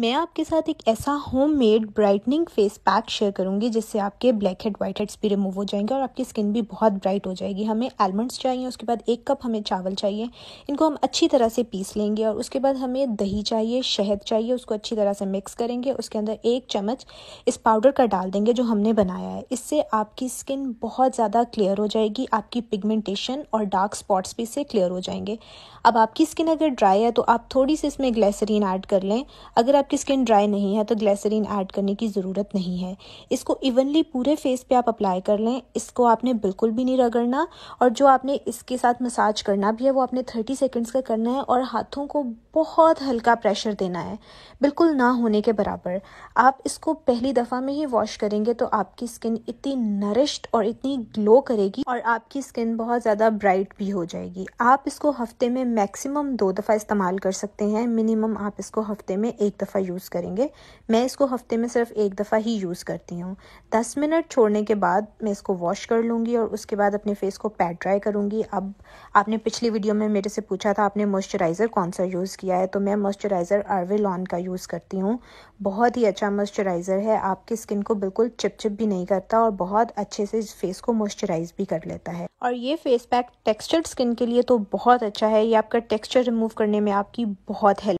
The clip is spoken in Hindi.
मैं आपके साथ एक ऐसा homemade brightening face pack share करूंगी जिससे आपके ब्लैक हेड व्हाइट हेड्स भी रिमूव हो जाएंगे और आपकी स्किन भी बहुत ब्राइट हो जाएगी हमें आलमंड्स चाहिए उसके बाद एक कप हमें चावल चाहिए इनको हम अच्छी तरह से पीस लेंगे और उसके बाद हमें दही चाहिए शहद चाहिए उसको अच्छी तरह से मिक्स करेंगे उसके अंदर एक चम्मच इस पाउडर का डाल देंगे जो हमने बनाया है इससे आपकी स्किन बहुत ज़्यादा क्लियर हो जाएगी आपकी पिगमेंटेशन और डार्क स्पॉट्स भी इससे क्लियर हो जाएंगे अब आपकी स्किन अगर ड्राई है तो आप थोड़ी सी इसमें ग्लेसरीन ऐड कर लें अगर आपकी स्किन ड्राई नहीं है तो ग्लिसरीन ऐड करने की ज़रूरत नहीं है इसको इवनली पूरे फेस पे आप अप्लाई कर लें इसको आपने बिल्कुल भी नहीं रगड़ना और जो आपने इसके साथ मसाज करना भी है वो आपने थर्टी सेकेंड्स का करना है और हाथों को बहुत हल्का प्रेशर देना है बिल्कुल ना होने के बराबर आप इसको पहली दफ़ा में ही वॉश करेंगे तो आपकी स्किन इतनी नरिश्ड और इतनी ग्लो करेगी और आपकी स्किन बहुत ज़्यादा ब्राइट भी हो जाएगी आप इसको हफ्ते में मैक्सिमम दो दफ़ा इस्तेमाल कर सकते हैं मिनिमम आप इसको हफ्ते में एक दफ़ा दफ़ा यूज़ करेंगे मैं इसको हफ्ते में सिर्फ एक दफ़ा ही यूज़ करती हूँ दस मिनट छोड़ने के बाद मैं इसको वॉश कर लूँगी और उसके बाद अपने फेस को पैड ड्राई करूँगी अब आपने पिछली वीडियो में मेरे से पूछा था आपने मॉइस्चराइज़र कौन सा यूज़ किया है तो मैं मॉइस्चराइज़र आर्वेलॉन का यूज़ करती हूँ बहुत ही अच्छा मॉइस्चराइज़र है आपकी स्किन को बिल्कुल चिपचिप भी नहीं करता और बहुत अच्छे से फेस को मॉइस्चराइज भी कर लेता है और ये फेस पैक टेक्सचर्ड स्किन के लिए तो बहुत अच्छा है ये आपका टेक्सचर रिमूव करने में आपकी बहुत हेल्प